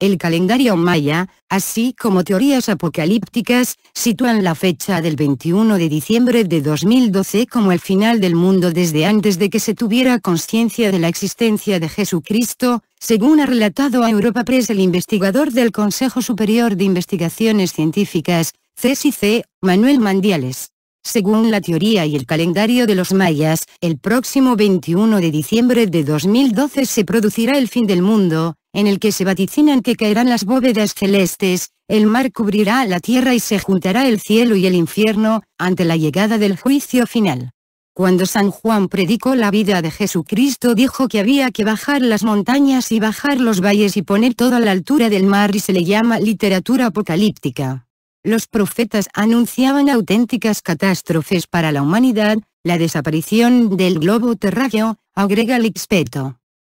El calendario maya, así como teorías apocalípticas, sitúan la fecha del 21 de diciembre de 2012 como el final del mundo desde antes de que se tuviera conciencia de la existencia de Jesucristo, según ha relatado a Europa Press el investigador del Consejo Superior de Investigaciones Científicas, CSIC, Manuel Mandiales. Según la teoría y el calendario de los mayas, el próximo 21 de diciembre de 2012 se producirá el fin del mundo, en el que se vaticinan que caerán las bóvedas celestes, el mar cubrirá la tierra y se juntará el cielo y el infierno, ante la llegada del juicio final. Cuando San Juan predicó la vida de Jesucristo dijo que había que bajar las montañas y bajar los valles y poner toda la altura del mar y se le llama literatura apocalíptica. Los profetas anunciaban auténticas catástrofes para la humanidad, la desaparición del globo terráqueo, agrega el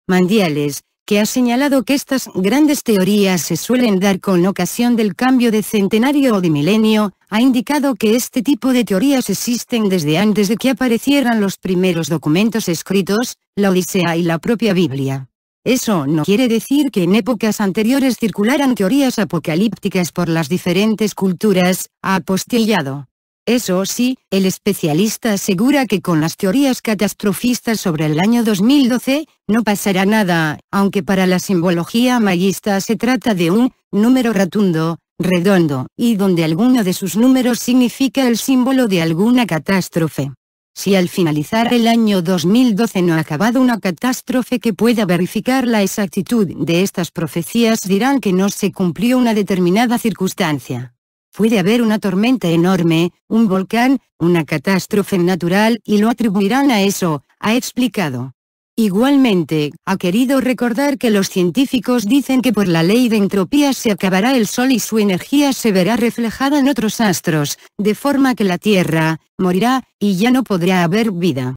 Mandiales, que ha señalado que estas grandes teorías se suelen dar con ocasión del cambio de centenario o de milenio, ha indicado que este tipo de teorías existen desde antes de que aparecieran los primeros documentos escritos, la Odisea y la propia Biblia. Eso no quiere decir que en épocas anteriores circularan teorías apocalípticas por las diferentes culturas, ha apostillado. Eso sí, el especialista asegura que con las teorías catastrofistas sobre el año 2012, no pasará nada, aunque para la simbología mayista se trata de un número rotundo, redondo, y donde alguno de sus números significa el símbolo de alguna catástrofe. Si al finalizar el año 2012 no ha acabado una catástrofe que pueda verificar la exactitud de estas profecías dirán que no se cumplió una determinada circunstancia puede haber una tormenta enorme, un volcán, una catástrofe natural y lo atribuirán a eso, ha explicado. Igualmente, ha querido recordar que los científicos dicen que por la ley de entropía se acabará el Sol y su energía se verá reflejada en otros astros, de forma que la Tierra, morirá, y ya no podrá haber vida.